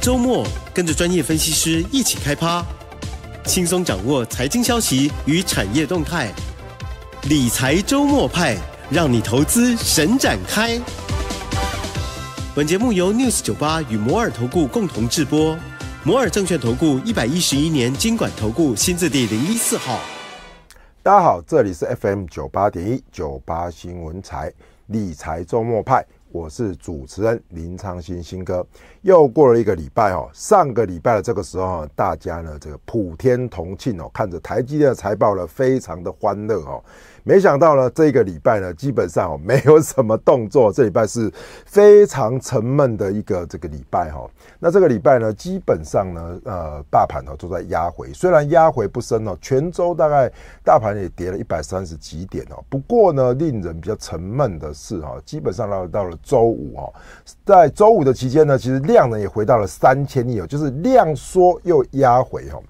周末跟着专业分析师一起开趴，轻松掌握财经消息与产业动态，理财周末派让你投资神展开。本节目由 News 九八与摩尔投顾共同制播，摩尔证券投顾一百一十一年经管投顾新字第零一四号。大家好，这里是 FM 九八点一九八新闻台理财周末派。我是主持人林昌新，新哥又过了一个礼拜哦。上个礼拜的这个时候，大家呢这个普天同庆哦，看着台积电的财报呢，非常的欢乐哦。没想到呢，这个礼拜呢，基本上哦，没有什么动作。这礼拜是非常沉闷的一个这个礼拜哈。那这个礼拜呢，基本上呢，呃，大盘呢都在压回，虽然压回不深哦，全州大概大盘也跌了一百三十几点哦。不过呢，令人比较沉闷的是哈，基本上到到了周五哈，在周五的期间呢，其实量呢也回到了三千亿哦，就是量缩又压回哦。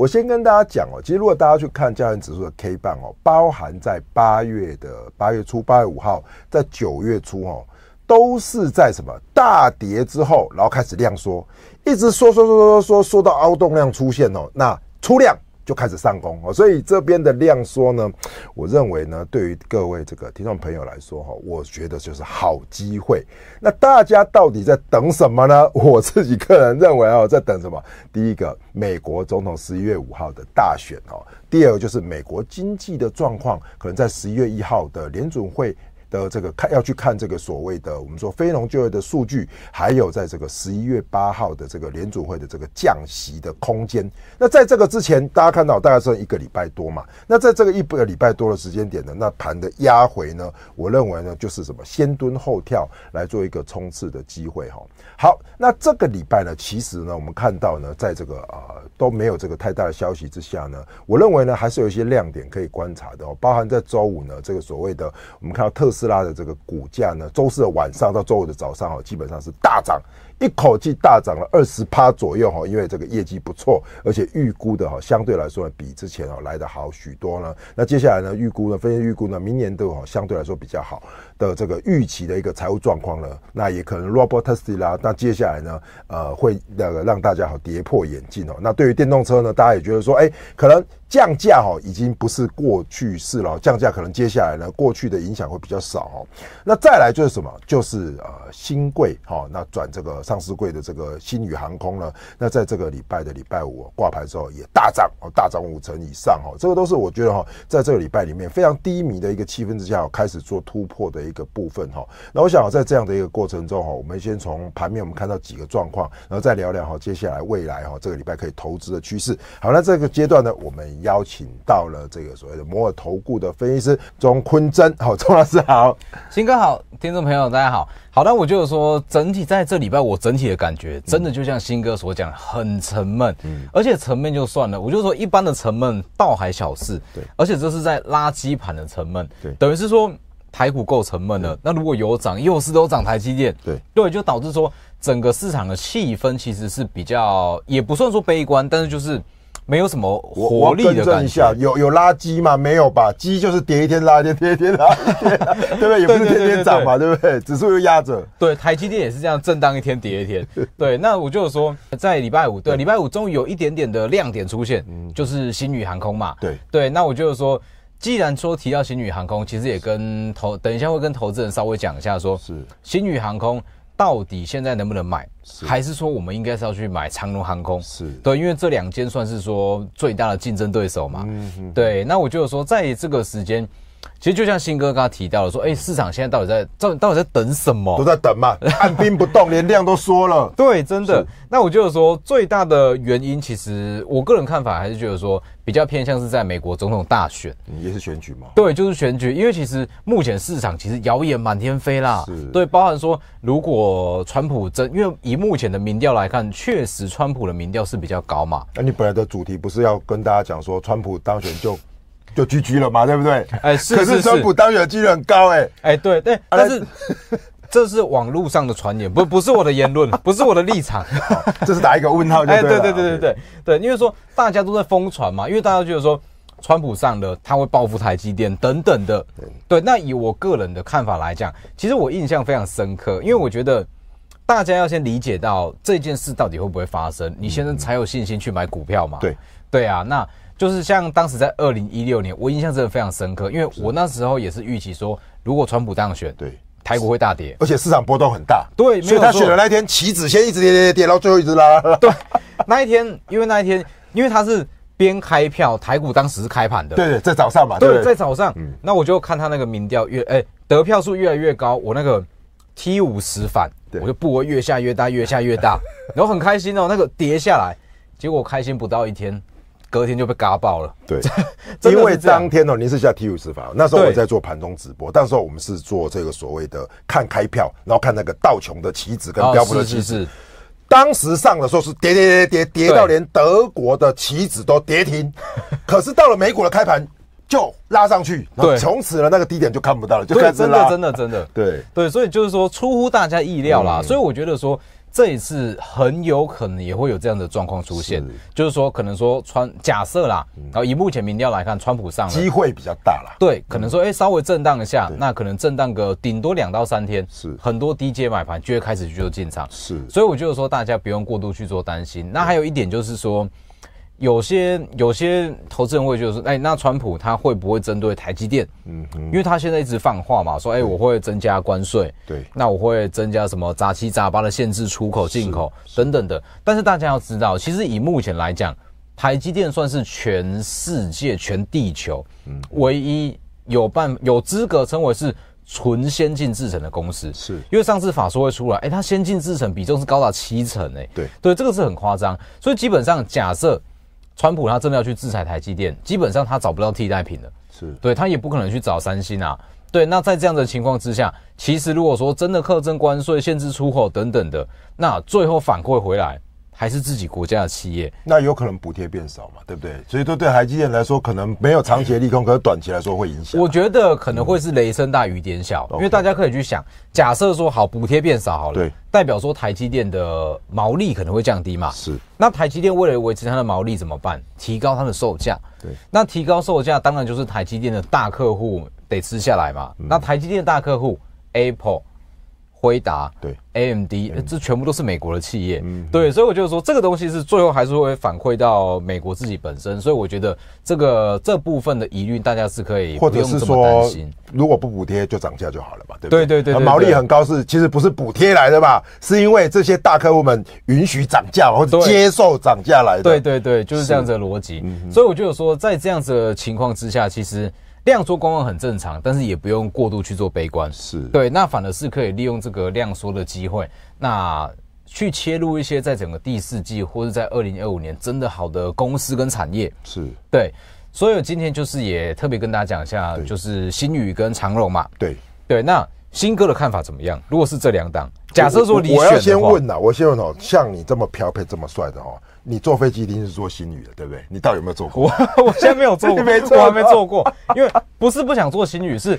我先跟大家讲哦，其实如果大家去看交银指数的 K 棒哦，包含在八月的八月初、八月五号，在九月初哦，都是在什么大跌之后，然后开始量缩，一直缩缩缩缩缩缩，到凹洞量出现哦，那出量。就开始上攻哦，所以这边的量缩呢，我认为呢，对于各位这个听众朋友来说哈，我觉得就是好机会。那大家到底在等什么呢？我自己个人认为啊，在等什么？第一个，美国总统十一月五号的大选哦；第二就是美国经济的状况，可能在十一月一号的联准会。的这个看要去看这个所谓的我们说非农就业的数据，还有在这个十一月八号的这个联组会的这个降息的空间。那在这个之前，大家看到大概剩一个礼拜多嘛。那在这个一个礼拜多的时间点呢，那盘的压回呢，我认为呢就是什么先蹲后跳来做一个冲刺的机会哈。好，那这个礼拜呢，其实呢我们看到呢，在这个呃都没有这个太大的消息之下呢，我认为呢还是有一些亮点可以观察的，哦，包含在周五呢这个所谓的我们看到特。斯拉的这个股价呢，周四的晚上到周五的早上啊，基本上是大涨。一口气大涨了二十趴左右哈，因为这个业绩不错，而且预估的哈相对来说比之前哦来的好许多呢。那接下来呢预估呢，分析预估呢，明年都有相对来说比较好的这个预期的一个财务状况呢，那也可能 Robert Tesla 啦，那接下来呢呃会那个让大家好跌破眼镜哦。那对于电动车呢，大家也觉得说哎可能降价哈已经不是过去式了，降价可能接下来呢过去的影响会比较少哦。那再来就是什么？就是呃新贵哈，那转这个。上市柜的这个新宇航空呢，那在这个礼拜的礼拜五挂牌之后也大涨哦，大涨五成以上哦，这个都是我觉得哈，在这个礼拜里面非常低迷的一个气氛之下开始做突破的一个部分哈。那我想在这样的一个过程中哈，我们先从盘面我们看到几个状况，然后再聊聊哈接下来未来哈这个礼拜可以投资的趋势。好，那这个阶段呢，我们邀请到了这个所谓的摩尔投顾的分析师钟坤珍，好，钟老师好，新哥好，听众朋友大家好。好的，我就是说整体在这礼拜我。整体的感觉真的就像新哥所讲，很沉闷。嗯，而且沉闷就算了，我就说一般的沉闷倒还小事。对，而且这是在垃圾盘的沉闷。对，等于是说台股够沉闷了。那如果有涨，又是都涨台积电。对，对，就导致说整个市场的气氛其实是比较也不算说悲观，但是就是。没有什么活力的感觉。有有垃圾吗？没有吧，鸡就是跌一天，拉一天，跌一天，拉，一天，对不对？也不是天天涨嘛，对不对？指数又压着。对，台积电也是这样，震荡一天，跌一天。对，那我就说，在礼拜五，对，礼拜五终于有一点点的亮点出现，就是新宇航空嘛。对对，那我就说，既然说提到新宇航空，其实也跟投，等一下会跟投资人稍微讲一下，说是新宇航空。到底现在能不能买，还是说我们应该是要去买长龙航空？是对，因为这两间算是说最大的竞争对手嘛。嗯对，那我就说在这个时间。其实就像新哥刚刚提到了说，哎，市场现在到底在，到底在等什么？都在等嘛，按兵不动，连量都缩了。对，真的。那我就说最大的原因，其实我个人看法还是觉得说，比较偏向是在美国总统大选，也是选举嘛。对，就是选举。因为其实目前市场其实谣言满天飞啦，对，包含说如果川普真，因为以目前的民调来看，确实川普的民调是比较高嘛。那你本来的主题不是要跟大家讲说，川普当选就？就狙 g 了嘛，对不对？哎，是是是。可是川普当选几率很高，哎哎，对对，但是 这是网络上的传言，不不是我的言论，不是我的立场，这是打一个问号就对哎，对对对对对对，因为说大家都在疯传嘛，因为大家觉得说川普上了他会报复台积电等等的，对。那以我个人的看法来讲，其实我印象非常深刻，因为我觉得大家要先理解到这件事到底会不会发生，你现在才有信心去买股票嘛。对对啊，那。就是像当时在二零一六年，我印象真的非常深刻，因为我那时候也是预期说，如果川普当选，对，台股会大跌，而且市场波动很大。对，所以他选的那一天，棋子先一直跌跌跌，跌到最后一直拉对，那一天，因为那一天，因为他是边开票，台股当时是开盘的。对对，在早上嘛。对，在早上。那我就看他那个民调越哎得票数越来越高，我那个 T 五十反，我就波越下越大，越下越大，然后很开心哦，那个跌下来，结果开心不到一天。隔天就被嘎爆了，对，因为当天呢，您是下 T 五十法，那时候我在做盘中直播，但时候我们是做这个所谓的看开票，然后看那个道琼的棋子跟标普的棋子，当时上的时候是跌跌跌跌跌到连德国的棋子都跌停，可是到了美股的开盘就拉上去，对，从此呢那个低点就看不到了，就开始拉，真的真的真的，对对，所以就是说出乎大家意料啦。所以我觉得说。这一次很有可能也会有这样的状况出现，就是说可能说川假设啦，然后以目前民调来看，川普上机会比较大啦。对，可能说哎，稍微震荡一下，那可能震荡个顶多两到三天，是很多低阶买盘就会开始就进场，是。所以我就说大家不用过度去做担心。那还有一点就是说。有些有些投资人会觉得说，哎，那川普他会不会针对台积电？嗯，因为他现在一直放话嘛，说，哎，我会增加关税，对，那我会增加什么杂七杂八的限制出口、进口等等的。但是大家要知道，其实以目前来讲，台积电算是全世界、全地球唯一有办有资格称为是纯先进制成的公司。是，因为上次法说会出来，哎，它先进制成比重是高达七成，哎，对对，这个是很夸张。所以基本上假设。川普他真的要去制裁台积电，基本上他找不到替代品了，是对他也不可能去找三星啊。对，那在这样的情况之下，其实如果说真的课征关税、限制出口等等的，那最后反馈回来。还是自己国家的企业，那有可能补贴变少嘛，对不对？所以说对台积电来说，可能没有长期利空，可是短期来说会影响。我觉得可能会是雷声大雨点小，因为大家可以去想，假设说好补贴变少好了，对，代表说台积电的毛利可能会降低嘛，是。那台积电为了维持它的毛利怎么办？提高它的售价，对。那提高售价，当然就是台积电的大客户得吃下来嘛。那台积电的大客户，Apple。辉达对，A M D 这全部都是美国的企业，对，所以我就说这个东西是最后还是会反馈到美国自己本身，所以我觉得这个这部分的疑虑大家是可以，或者是说如果不补贴就涨价就好了嘛，对对对对，毛利很高是其实不是补贴来的吧？是因为这些大客户们允许涨价或者接受涨价来的，对对对，就是这样子的逻辑，所以我就说在这样子的情况之下，其实。量缩观望很正常，但是也不用过度去做悲观。是对，那反而是可以利用这个量缩的机会，那去切入一些在整个第四季或者在二零二五年真的好的公司跟产业。是对，所以今天就是也特别跟大家讲一下，就是新宇跟长荣嘛。对对，那。新哥的看法怎么样？如果是这两档，假设说你我要先问呐，我先问哦，像你这么漂配这么帅的哦，你坐飞机一定是坐新宇的，对不对？你到底有没有坐过？我 我现在没有 坐过，我还没坐过，因为不是不想坐新宇，是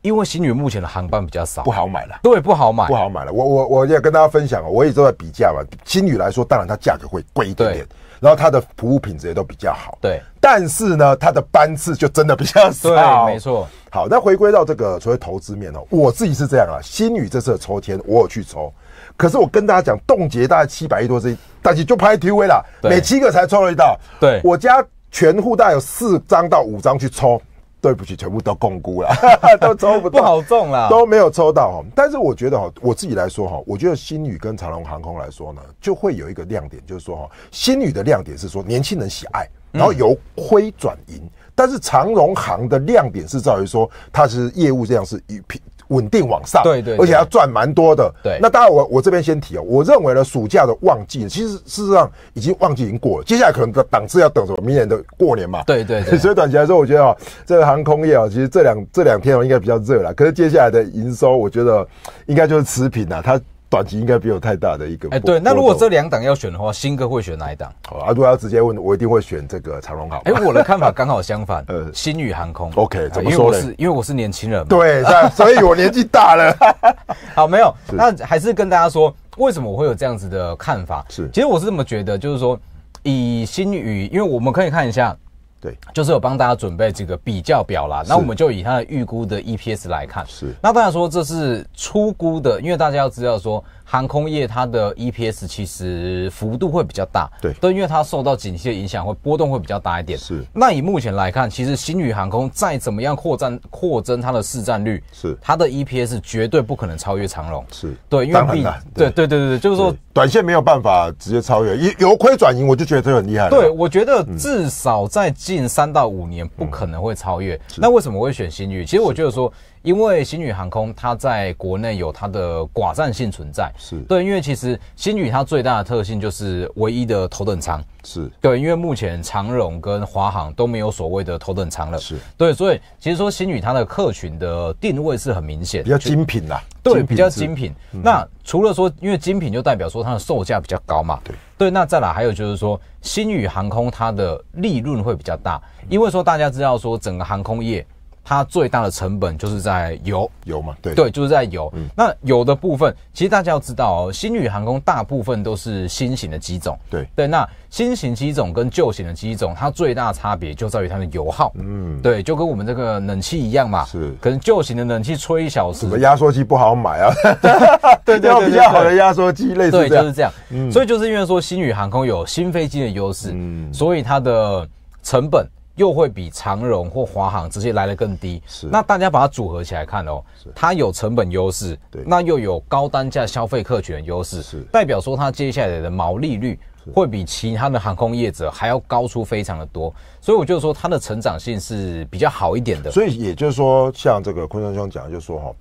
因为新宇目前的航班比较少，不好买了。对，不好买，不好买了。我我我要跟大家分享哦，我也都在比价嘛。新宇来说，当然它价格会贵一点点，然后它的服务品质也都比较好。对，但是呢，它的班次就真的比较少。对，没错。好，那回归到这个所谓投资面哦，我自己是这样啊。新宇这次的抽签，我有去抽，可是我跟大家讲，冻结大概七百亿多只，金，但是就拍 TV 啦，每七个才抽到一道。对，我家全户大概有四张到五张去抽，对不起，全部都共估了，都抽不到，不好中了，都没有抽到哈。但是我觉得哈，我自己来说哈，我觉得新宇跟长隆航空来说呢，就会有一个亮点，就是说哈，新宇的亮点是说年轻人喜爱，然后由亏转盈。但是长荣行的亮点是在于说，它是业务这样是一平稳定往上，对对，而且要赚蛮多的。对，那当然我我这边先提哦，我认为呢，暑假的旺季其实事实上已经旺季已经过了，接下来可能的档次要等什么明年的过年嘛。对对 所以短期来说，我觉得啊，这个航空业啊，其实这两这两天哦应该比较热了，可是接下来的营收，我觉得应该就是持平了，它。短期应该没有太大的一个哎，对。那如果这两档要选的话，新哥会选哪一档？啊，如果要直接问，我一定会选这个长荣航。哎，我的看法刚好相反。呃，新宇航空，OK，怎么说？是因为我是年轻人嘛？对，所以，我年纪大了。好，没有。那还是跟大家说，为什么我会有这样子的看法？是，其实我是这么觉得，就是说，以新宇，因为我们可以看一下。对，就是有帮大家准备这个比较表啦。那我们就以它的预估的 EPS 来看，是。那当然说这是初估的，因为大家要知道说。航空业它的 EPS 其实幅度会比较大，对，都因为它受到景气的影响，会波动会比较大一点。是。那以目前来看，其实新宇航空再怎么样扩展、扩增它的市占率，是它的 EPS 绝对不可能超越长龙。是。对，因为比对对对对对，就是说短线没有办法直接超越，由亏转盈，我就觉得这很厉害对，我觉得至少在近三到五年不可能会超越。那为什么会选新宇？其实我觉得说。因为星宇航空它在国内有它的寡占性存在，是对，因为其实星宇它最大的特性就是唯一的头等舱，是对，因为目前长荣跟华航都没有所谓的头等舱了，是对，所以其实说星宇它的客群的定位是很明显，比较精品啦，对，比较精品。那除了说，因为精品就代表说它的售价比较高嘛，对，对，那再来还有就是说星宇航空它的利润会比较大，因为说大家知道说整个航空业。它最大的成本就是在油油嘛，对对，就是在油。嗯，那油的部分，其实大家要知道哦，星宇航空大部分都是新型的机种。对对，那新型机种跟旧型的机种，它最大的差别就在于它的油耗。嗯，对，就跟我们这个冷气一样嘛，是。可能旧型的冷气吹一小时，压缩机不好买啊。对 对，比较好的压缩机，类似对，就是这样。所以就是因为说星宇航空有新飞机的优势，嗯，所以它的成本。又会比长荣或华航直接来的更低，是。那大家把它组合起来看哦，它有成本优势，对。那又有高单价消费客群优势，是。代表说它接下来的毛利率会比其他的航空业者还要高出非常的多，所以我就说它的成长性是比较好一点的。所以也就是说，像这个坤山兄讲的，就说哈。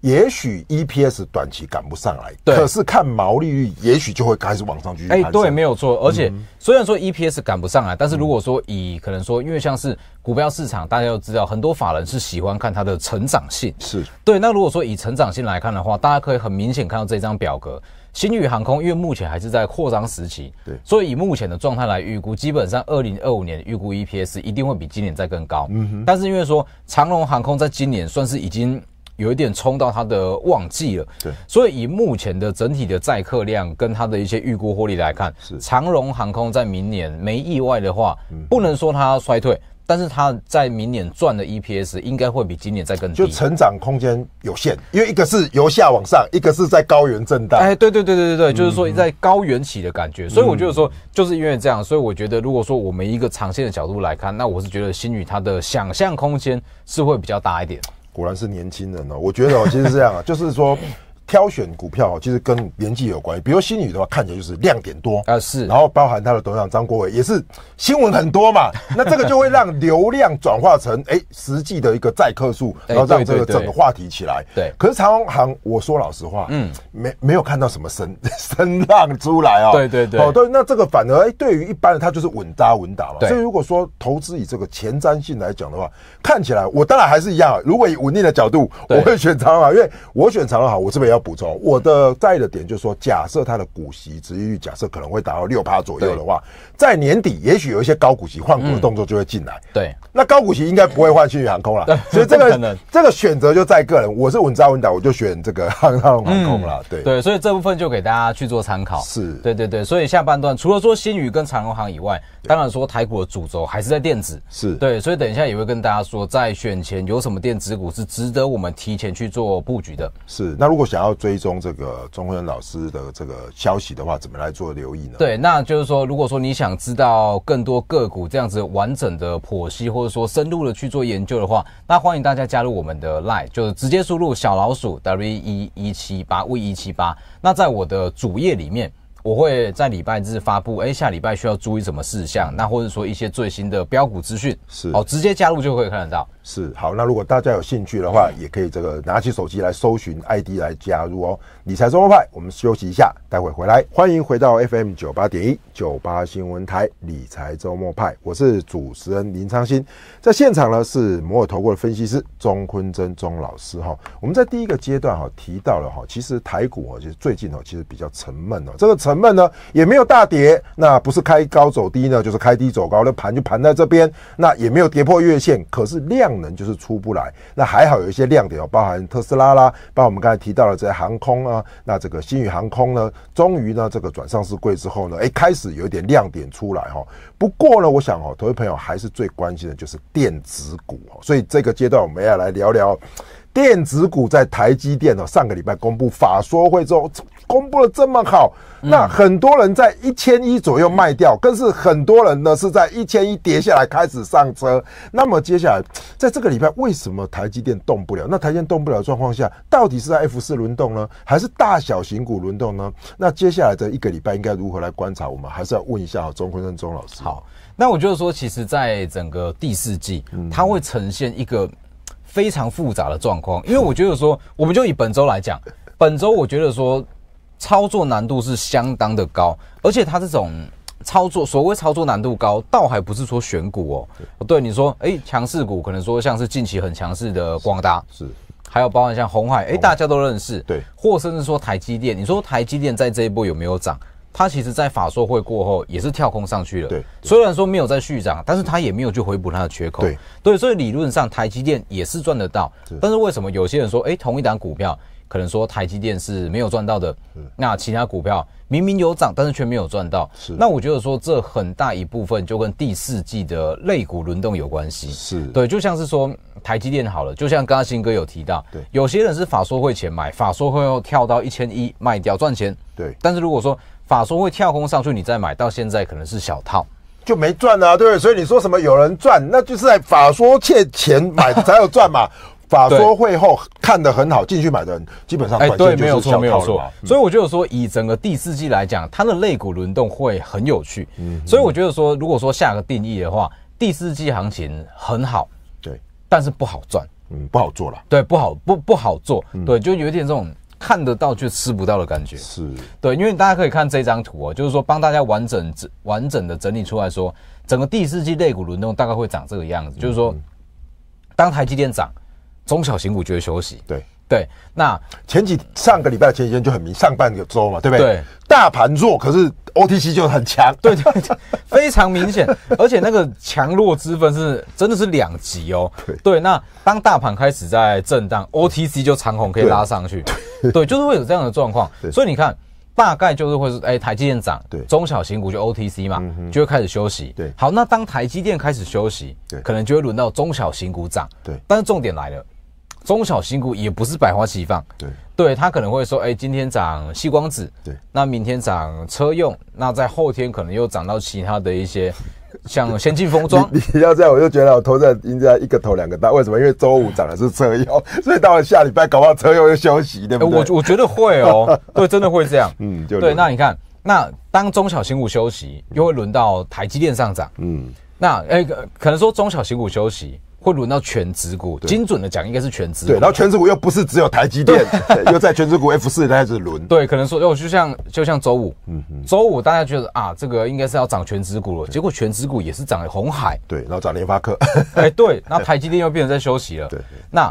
也许 EPS 短期赶不上来，对，可是看毛利率，也许就会开始往上去。续。哎，对，没有错。而且虽然说 EPS 赶不上来，但是如果说以可能说，因为像是股票市场，大家都知道，很多法人是喜欢看它的成长性。是对。那如果说以成长性来看的话，大家可以很明显看到这张表格，新宇航空因为目前还是在扩张时期，对，所以以目前的状态来预估，基本上二零二五年预估 EPS 一定会比今年再更高。嗯哼。但是因为说长龙航空在今年算是已经。有一点冲到它的旺季了，对，所以以目前的整体的载客量跟它的一些预估获利来看，是长荣航空在明年没意外的话，不能说它衰退，但是它在明年赚的 EPS 应该会比今年再更低，就成长空间有限，因为一个是由下往上，一个是在高原震荡，哎，对对对对对对，就是说在高原起的感觉，所以我觉得说就是因为这样，所以我觉得如果说我们一个长线的角度来看，那我是觉得新宇它的想象空间是会比较大一点。果然是年轻人哦，我觉得哦，其实是这样啊，就是说。挑选股票其实跟年纪有关系，比如新宇的话，看起来就是亮点多啊，是。然后包含他的董事长张国伟也是新闻很多嘛，那这个就会让流量转化成哎实际的一个载客数，然后让这个整个话题起来。对，可是长航，行，我说老实话，嗯，没没有看到什么声 声浪出来啊。对对对，哦对，那这个反而哎对于一般人，他就是稳扎稳打嘛。所以如果说投资以这个前瞻性来讲的话，看起来我当然还是一样，如果以稳定的角度，我会选长隆啊，因为我选长隆好，我这边要。要补充我的在意的点就是说，假设它的股息殖利率假设可能会达到六趴左右的话，在年底也许有一些高股息换股的动作就会进来。对，那高股息应该不会换新宇航空了，所以这个这个选择就在个人。我是稳扎稳打，我就选这个航航空了。对对，所以这部分就给大家去做参考。是，对对对，所以下半段除了说新宇跟长龙航以外，当然说台股的主轴还是在电子。是对，所以等一下也会跟大家说，在选前有什么电子股是值得我们提前去做布局的。是，那如果想要要追踪这个钟坤老师的这个消息的话，怎么来做留意呢？对，那就是说，如果说你想知道更多个股这样子完整的剖析，或者说深入的去做研究的话，那欢迎大家加入我们的 Line，就是直接输入小老鼠 W 一一七八 V 一七八。那在我的主页里面。我会在礼拜日发布，哎，下礼拜需要注意什么事项？那或者说一些最新的标股资讯，是哦，直接加入就可以看得到。是好，那如果大家有兴趣的话，也可以这个拿起手机来搜寻 ID 来加入哦。理财周末派，我们休息一下，待会回来。欢迎回到 FM 九八点一九八新闻台理财周末派，我是主持人林昌新，在现场呢是摩尔投顾的分析师钟坤珍钟老师哈。我们在第一个阶段哈提到了哈，其实台股啊就最近哦其实比较沉闷哦，这个沉。们呢也没有大跌，那不是开高走低呢，就是开低走高，那盘就盘在这边，那也没有跌破月线，可是量能就是出不来，那还好有一些亮点哦，包含特斯拉啦，包括我们刚才提到的这些航空啊，那这个新宇航空呢，终于呢这个转上市柜之后呢，哎开始有一点亮点出来哈，不过呢，我想哦，投资朋友还是最关心的就是电子股所以这个阶段我们要来聊聊。电子股在台积电呢，上个礼拜公布法说会之后，公布了这么好，那很多人在一千一左右卖掉，更是很多人呢是在一千一跌下来开始上车。那么接下来在这个礼拜，为什么台积电动不了？那台积电动不了的状况下，到底是在 F 四轮动呢，还是大小型股轮动呢？那接下来的一个礼拜应该如何来观察？我们还是要问一下钟坤生钟老师。好，那我就是说，其实在整个第四季，它会呈现一个。非常复杂的状况，因为我觉得说，我们就以本周来讲，本周我觉得说，操作难度是相当的高，而且它这种操作，所谓操作难度高，倒还不是说选股哦，对你说，哎，强势股可能说像是近期很强势的光大是，还有包含像红海，哎，大家都认识，对，或甚至说台积电，你说台积电在这一波有没有涨？它其实，在法说会过后也是跳空上去了。对，虽然说没有再续涨，但是它也没有去回补它的缺口。对，对，所以理论上台积电也是赚得到。但是为什么有些人说，哎，同一档股票可能说台积电是没有赚到的？那其他股票明明有涨，但是却没有赚到。是。那我觉得说这很大一部分就跟第四季的类股轮动有关系。是。对，就像是说台积电好了，就像刚刚新哥有提到，对，有些人是法说会前买，法说会后跳到一千一卖掉赚钱。对。但是如果说法说会跳空上去，你再买到现在可能是小套，就没赚啊，对不对？所以你说什么有人赚，那就是在法说借钱买才有赚嘛。法说会后看的很好，进去买的基本上哎对，没有错没有错。所以我觉得说以整个第四季来讲，它的肋骨轮动会很有趣。嗯，所以我觉得说如果说下个定义的话，第四季行情很好，对，但是不好赚，嗯，不好做了，对，不好不不好做，对，就有点这种。看得到却吃不到的感觉，是对，因为大家可以看这张图哦，就是说帮大家完整、完整的整理出来说，整个第四季肋骨轮动大概会长这个样子，就是说，当台积电涨，中小型股就会休息，对。对，那前几上个礼拜前几天就很明，上半个周嘛，对不对？对，大盘弱，可是 OTC 就很强，对对，非常明显，而且那个强弱之分是真的是两极哦。对对，那当大盘开始在震荡，OTC 就长虹可以拉上去，对，就是会有这样的状况。所以你看，大概就是会是，哎，台积电涨，对，中小型股就 OTC 嘛，就会开始休息。对，好，那当台积电开始休息，对，可能就会轮到中小型股涨。对，但是重点来了。中小新股也不是百花齐放，对，对他可能会说，哎，今天涨激光子，对，那明天涨车用，那在后天可能又涨到其他的一些，像先进封装。你要这样，我就觉得我投在应该一个头两个大，为什么？因为周五涨的是车用，所以到了下礼拜，搞不好车用又休息，对不对？我我觉得会哦，对，真的会这样，嗯，对，那你看，那当中小型股休息，又会轮到台积电上涨，嗯，那哎，可能说中小型股休息。会轮到全职股，精准的讲应该是全职股。对，然后全职股又不是只有台积电，又在全职股 F 四开始轮。对，可能说，哦，就像就像周五，嗯，周五大家觉得啊，这个应该是要涨全职股了，结果全职股也是涨了红海。对，然后涨联发科。哎，对，那台积电又变成在休息了。对，那。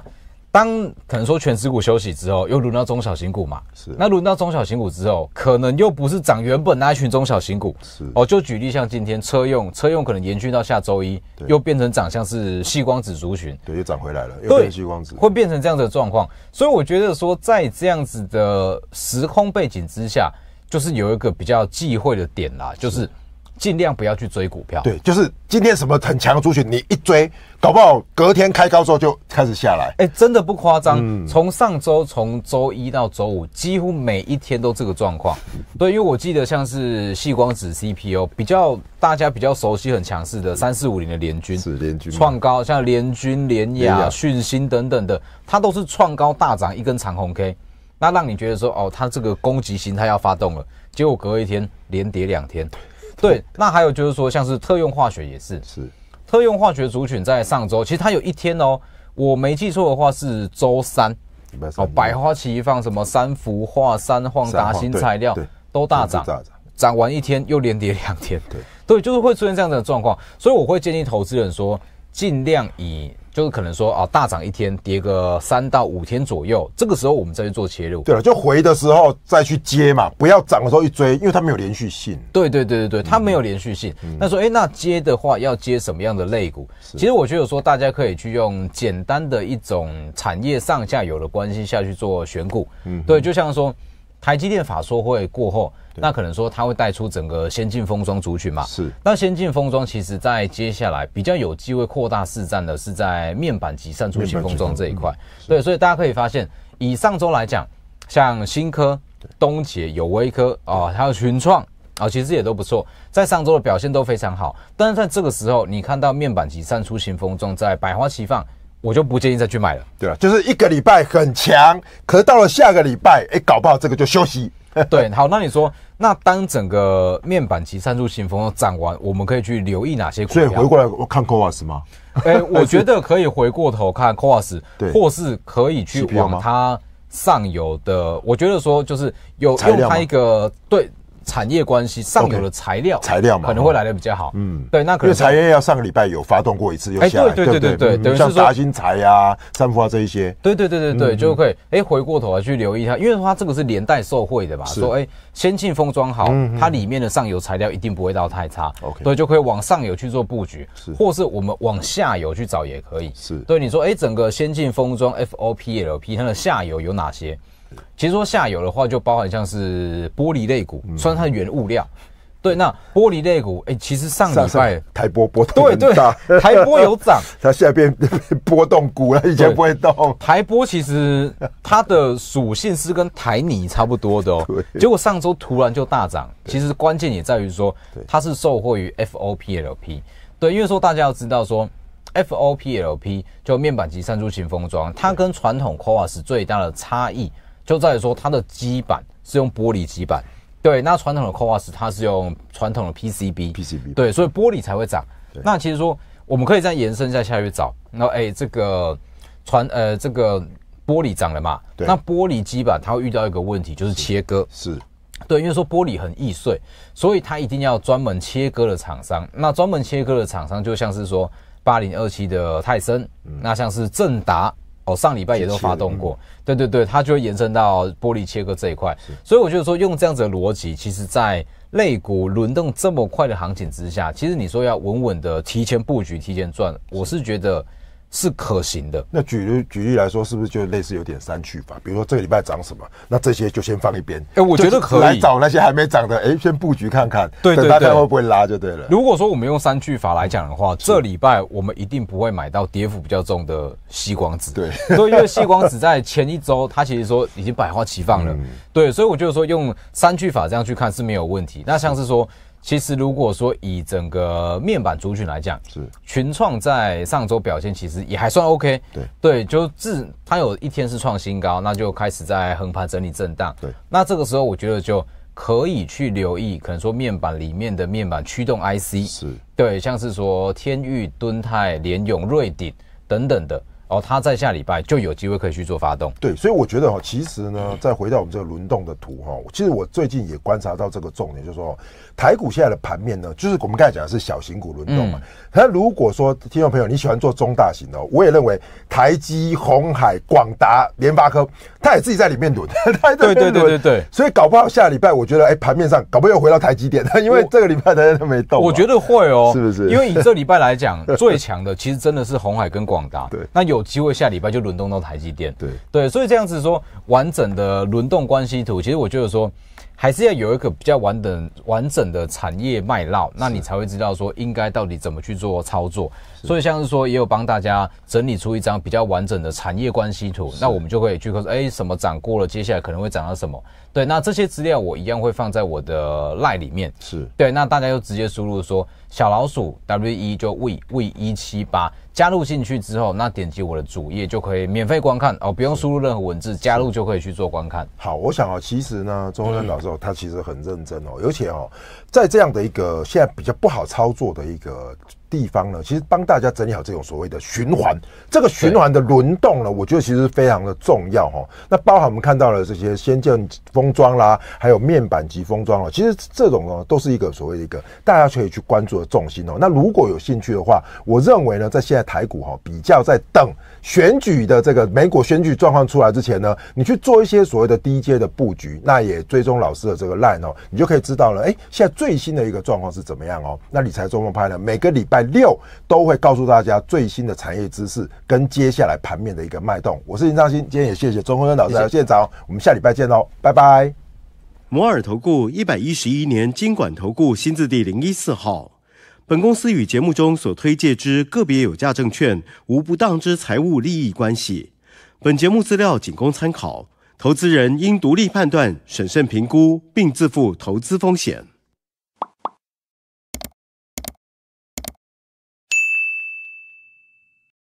当可能说全职股休息之后，又轮到中小型股嘛？是。那轮到中小型股之后，可能又不是涨原本那一群中小型股，是。哦，就举例像今天车用，车用可能延续到下周一，又变成涨，像是细光子族群，对，又涨回来了，又变细光子，会变成这样的状况。所以我觉得说，在这样子的时空背景之下，就是有一个比较忌讳的点啦，就是。尽量不要去追股票，对，就是今天什么很强的族群，你一追，搞不好隔天开高之后就开始下来。哎，真的不夸张，从上周从周一到周五，几乎每一天都这个状况。对，因为我记得像是细光子 CPU 比较大家比较熟悉很强势的三四五零的联军，是联军创高，像联军、联雅讯、新等等的，它都是创高大涨一根长红 K，那让你觉得说哦，它这个攻击形态要发动了，结果隔一天连跌两天。对，那还有就是说，像是特用化学也是，是特用化学族群在上周，其实它有一天哦，我没记错的话是周三，哦百花齐放，什么三氟化三晃达新材料都大涨，涨完一天又连跌两天，对对，就是会出现这样的状况，所以我会建议投资人说，尽量以。就是可能说啊，大涨一天，跌个三到五天左右，这个时候我们再去做切入。对了，就回的时候再去接嘛，不要涨的时候一追，因为它没有连续性。对对对对对，它没有连续性。那说哎，那接的话要接什么样的类股？其实我觉得说，大家可以去用简单的一种产业上下游的关系下去做选股。嗯，对，就像说。台积电法说会过后，那可能说它会带出整个先进封装族群嘛？是。那先进封装其实在接下来比较有机会扩大市占的，是在面板及散出型封装这一块。对，所以大家可以发现，以上周来讲，像新科、东杰、友威科啊，还有群创啊，其实也都不错，在上周的表现都非常好。但是在这个时候，你看到面板级散出型封装在百花齐放。我就不建议再去买了。对啊，就是一个礼拜很强，可是到了下个礼拜，哎，搞不好这个就休息。对，好，那你说，那当整个面板及散信新风涨完，我们可以去留意哪些？所以回过来看 c o s 吗？哎，我觉得可以回过头看 c o s 或是可以去往它上游的。我觉得说就是有用它一个对。产业关系上游的材料，材料嘛，可能会来的比较好。嗯，对，那可能因为产业要上个礼拜有发动过一次，又下来，对对对对对，等于是大达新材呀、福啊这一些，对对对对对，就可以。哎，回过头来去留意一下，因为它这个是连带受贿的嘛，说哎，先进封装好，它里面的上游材料一定不会到太差。OK，所就可以往上游去做布局，是，或是我们往下游去找也可以。是对，你说哎，整个先进封装 FOPLP 它的下游有哪些？其实说下游的话，就包含像是玻璃肋骨，算它的原物料。对，那玻璃肋骨，哎，其实上礼拜台波波动很大，台波有涨，它下边波动股了，以前不会动。台波其实它的属性是跟台泥差不多的哦，结果上周突然就大涨。其实关键也在于说，它是受惠于 FOPLP。对，因为说大家要知道说 FOPLP 就面板级三柱型封装，它跟传统 c o a s 最大的差异。就在于说它的基板是用玻璃基板，对。那传统的扣花石它是用传统的 PCB，PCB 对，所以玻璃才会涨。那其实说我们可以再延伸一下下去找，那哎，这个传呃这个玻璃涨了嘛？那玻璃基板它会遇到一个问题，就是切割是，对，因为说玻璃很易碎，所以它一定要专门切割的厂商。那专门切割的厂商就像是说八零二七的泰森，那像是正达。哦，上礼拜也都发动过，对对对，它就会延伸到玻璃切割这一块，所以我觉得说用这样子的逻辑，其实在肋骨轮动这么快的行情之下，其实你说要稳稳的提前布局、提前赚，我是觉得。是可行的。那举例举例来说，是不是就类似有点三去法？比如说这个礼拜涨什么，那这些就先放一边。哎，我觉得可以来找那些还没涨的，哎，先布局看看，对对对，看会不会拉就对了。如果说我们用三去法来讲的话，这礼拜我们一定不会买到跌幅比较重的吸光纸。对，所 以因为吸光纸在前一周，它其实说已经百花齐放了。对，所以我觉得说用三去法这样去看是没有问题。那像是说。其实，如果说以整个面板族群来讲，是群创在上周表现其实也还算 OK。对对，就自它有一天是创新高，那就开始在横盘整理震荡。对，那这个时候我觉得就可以去留意，可能说面板里面的面板驱动 IC 是对，像是说天域、敦泰、联永、瑞鼎等等的。哦，他在下礼拜就有机会可以去做发动。对，所以我觉得哈，其实呢，再回到我们这个轮动的图哈，其实我最近也观察到这个重点，就是说台股现在的盘面呢，就是我们刚才讲的是小型股轮动嘛。那如果说听众朋友你喜欢做中大型的，我也认为台积、红海、广达、联发科，他也自己在里面轮。对对对对对。所以搞不好下礼拜，我觉得哎，盘面上搞不好又回到台积电，因为这个礼拜大家都没动。我觉得会哦，是不是？因为以这礼拜来讲，最强的其实真的是红海跟广达。对，那有。有机会下礼拜就轮动到台积电，对对，所以这样子说完整的轮动关系图，其实我觉得说还是要有一个比较完整完整的产业脉络，那你才会知道说应该到底怎么去做操作。所以像是说也有帮大家整理出一张比较完整的产业关系图，那我们就可以去说，哎，什么涨过了，接下来可能会涨到什么？对，那这些资料我一样会放在我的赖里面，是对。那大家就直接输入说小老鼠 W 一就 V V 一七八。加入进去之后，那点击我的主页就可以免费观看哦，不用输入任何文字，加入就可以去做观看。好，我想啊，其实呢，中生老师他其实很认真哦，而且哦，在这样的一个现在比较不好操作的一个。地方呢，其实帮大家整理好这种所谓的循环，这个循环的轮动呢，我觉得其实非常的重要哈。那包含我们看到了这些先进封装啦，还有面板级封装了，其实这种哦都是一个所谓的一个大家可以去关注的重心哦。那如果有兴趣的话，我认为呢，在现在台股哈比较在等选举的这个美国选举状况出来之前呢，你去做一些所谓的低阶的布局，那也追踪老师的这个 line 哦，你就可以知道了。哎，现在最新的一个状况是怎么样哦？那理财周末派呢，每个礼拜。六都会告诉大家最新的产业知识跟接下来盘面的一个脉动。我是林章新，今天也谢谢钟坤生老师小现场。我们下礼拜见喽，拜拜。摩尔投顾一百一十一年经管投顾新字第零一四号，本公司与节目中所推介之个别有价证券无不当之财务利益关系。本节目资料仅供参考，投资人应独立判断、审慎评估，并自负投资风险。